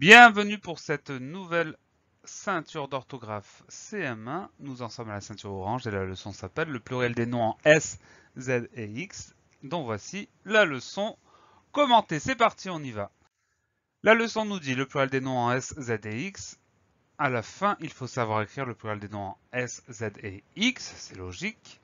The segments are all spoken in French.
Bienvenue pour cette nouvelle ceinture d'orthographe CM1. Nous en sommes à la ceinture orange et la leçon s'appelle le pluriel des noms en S, Z et X, Donc voici la leçon commentée. C'est parti, on y va. La leçon nous dit le pluriel des noms en S, Z et X. À la fin, il faut savoir écrire le pluriel des noms en S, Z et X, c'est logique.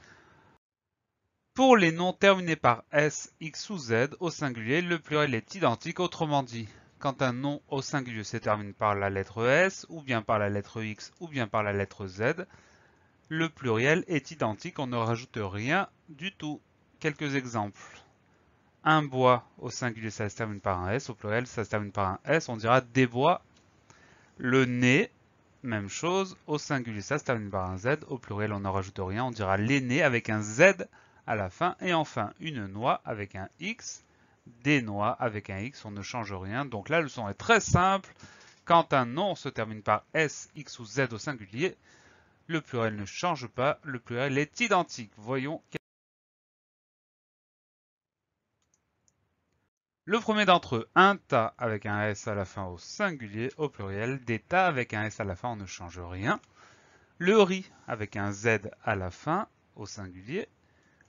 Pour les noms terminés par S, X ou Z au singulier, le pluriel est identique, autrement dit, quand un nom au singulier se termine par la lettre S, ou bien par la lettre X, ou bien par la lettre Z, le pluriel est identique, on ne rajoute rien du tout. Quelques exemples. Un bois au singulier, ça se termine par un S, au pluriel, ça se termine par un S, on dira des bois. Le nez, même chose, au singulier, ça se termine par un Z, au pluriel, on ne rajoute rien, on dira les nez avec un Z à la fin, et enfin une noix avec un X, des noix avec un X, on ne change rien. Donc le leçon est très simple. Quand un nom se termine par S, X ou Z au singulier, le pluriel ne change pas, le pluriel est identique. Voyons. Le premier d'entre eux, un tas avec un S à la fin au singulier, au pluriel, des tas avec un S à la fin, on ne change rien. Le riz avec un Z à la fin au singulier,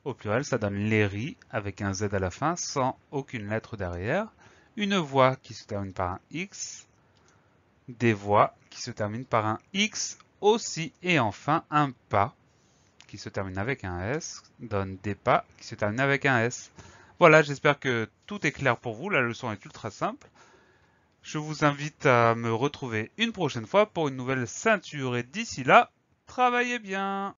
au pluriel, ça donne les riz, avec un Z à la fin, sans aucune lettre derrière. Une voix qui se termine par un X. Des voix qui se terminent par un X aussi. Et enfin, un pas qui se termine avec un S donne des pas qui se terminent avec un S. Voilà, j'espère que tout est clair pour vous. La leçon est ultra simple. Je vous invite à me retrouver une prochaine fois pour une nouvelle ceinture. Et d'ici là, travaillez bien